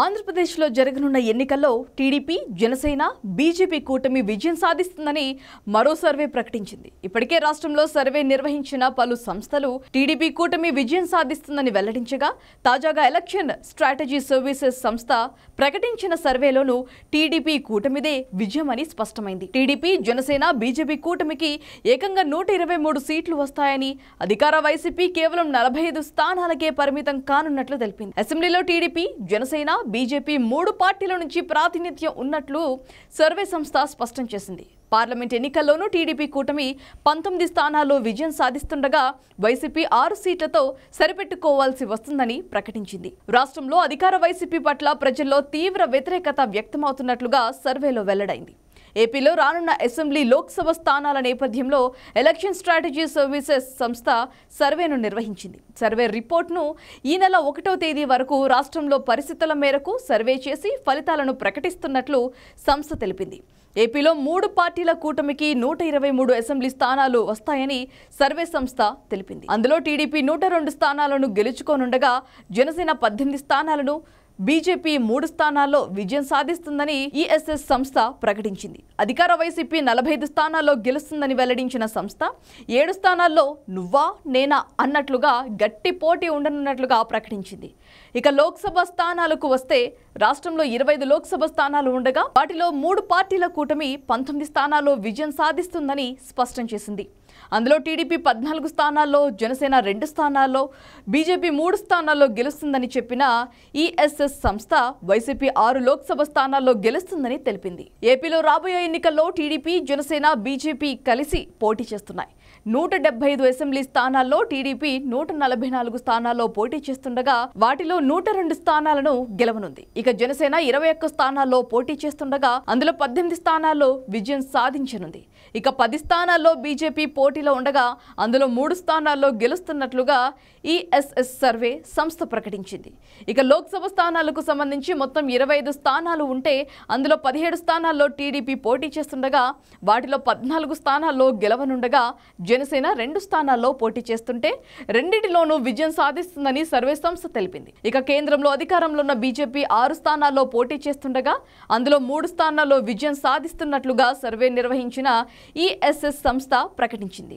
ఆంధ్రప్రదేశ్లో జరగనున్న ఎన్నికల్లో టీడీపీ జనసేన బీజేపీ కూటమి విజయం సాధిస్తుందని మరో సర్వే ప్రకటించింది ఇప్పటికే రాష్ట్రంలో సర్వే నిర్వహించిన పలు సంస్థలు టీడీపీ కూటమి విజయం సాధిస్తుందని వెల్లడించగా తాజాగా ఎలక్షన్ స్ట్రాటజీ సర్వీసెస్ సంస్థ ప్రకటించిన సర్వేలోనూ టీడీపీ కూటమిదే విజయమని స్పష్టమైంది టీడీపీ జనసేన బీజేపీ కూటమికి ఏకంగా నూట ఇరవై మూడు సీట్లు వస్తాయని అధికార వైసీపీ కేవలం నలభై ఐదు స్థానాలకే పరిమితం కానున్నట్లు తెలిపింది అసెంబ్లీలో టీడీపీ జనసేన బీజేపీ మూడు పార్టీల నుంచి ప్రాతినిధ్యం ఉన్నట్లు సర్వే సంస్థ స్పష్టం చేసింది పార్లమెంట్ ఎన్నికల్లోనూ టీడీపీ కూటమి పంతొమ్మిది స్థానాల్లో విజయం సాధిస్తుండగా వైసీపీ ఆరు సీట్లతో సరిపెట్టుకోవాల్సి వస్తుందని ప్రకటించింది రాష్ట్రంలో అధికార వైసీపీ పట్ల ప్రజల్లో తీవ్ర వ్యతిరేకత వ్యక్తమవుతున్నట్లుగా సర్వేలో వెల్లడైంది ఏపీలో రానున్న అసెంబ్లీ లోక్సభ స్థానాల నేపథ్యంలో ఎలక్షన్ స్ట్రాటజీ సర్వీసెస్ సంస్థ సర్వేను నిర్వహించింది సర్వే రిపోర్ట్ను ఈ నెల ఒకటో తేదీ వరకు రాష్ట్రంలో పరిస్థితుల మేరకు సర్వే చేసి ఫలితాలను ప్రకటిస్తున్నట్లు సంస్థ తెలిపింది ఏపీలో మూడు పార్టీల కూటమికి నూట ఇరవై మూడు అసెంబ్లీ స్థానాలు వస్తాయని సర్వే సంస్థ తెలిపింది అందులో టీడీపీ నూట రెండు స్థానాలను గెలుచుకోనుండగా జనసేన పద్దెనిమిది స్థానాలను బీజేపీ మూడు స్థానాల్లో విజయం సాధిస్తుందని ఈఎస్ఎస్ సంస్థ ప్రకటించింది అధికార వైసీపీ నలభై ఐదు స్థానాల్లో గెలుస్తుందని వెల్లడించిన సంస్థ ఏడు స్థానాల్లో నువ్వా నేనా అన్నట్లుగా గట్టి పోటీ ఉండనున్నట్లుగా ప్రకటించింది ఇక లోక్సభ స్థానాలకు వస్తే రాష్ట్రంలో ఇరవై లోక్సభ స్థానాలు ఉండగా వాటిలో మూడు పార్టీల కూటమి పంతొమ్మిది స్థానాల్లో విజయం సాధిస్తుందని స్పష్టం చేసింది అందులో టీడీపీ పద్నాలుగు స్థానాల్లో జనసేన రెండు స్థానాల్లో బీజేపీ మూడు స్థానాల్లో గెలుస్తుందని చెప్పిన ఈఎస్ఎస్ సంస్థ వైసీపీ ఆరు లోక్సభ స్థానాల్లో గెలుస్తుందని తెలిపింది ఏపీలో రాబోయే ఎన్నికల్లో టీడీపీ జనసేన బీజేపీ కలిసి పోటీ చేస్తున్నాయి నూట డెబ్బై ఐదు అసెంబ్లీ స్థానాల్లో టీడీపీ నూట నలభై నాలుగు స్థానాల్లో పోటీ చేస్తుండగా వాటిలో నూట రెండు స్థానాలను గెలవనుంది ఇక జనసేన ఇరవై ఒక్క స్థానాల్లో పోటీ చేస్తుండగా అందులో పద్దెనిమిది స్థానాల్లో విజయం సాధించనుంది ఇక పది స్థానాల్లో బీజేపీ పోటీలో ఉండగా అందులో మూడు స్థానాల్లో గెలుస్తున్నట్లుగా ఈఎస్ఎస్ సర్వే సంస్థ ప్రకటించింది ఇక లోక్సభ స్థానాలకు సంబంధించి మొత్తం ఇరవై ఐదు స్థానాలు ఉంటే అందులో పదిహేడు స్థానాల్లో టీడీపీ పోటీ చేస్తుండగా వాటిలో పద్నాలుగు స్థానాల్లో గెలవనుండగా జనసేన రెండు స్థానాల్లో పోటీ చేస్తుంటే రెండింటిలోనూ విజయం సాధిస్తుందని సర్వే సంస్థ తెలిపింది ఇక కేంద్రంలో అధికారంలో ఉన్న బీజేపీ ఆరు స్థానాల్లో పోటీ చేస్తుండగా అందులో మూడు స్థానాల్లో విజయం సాధిస్తున్నట్లుగా సర్వే నిర్వహించిన ఈఎస్ఎస్ సంస్థ ప్రకటించింది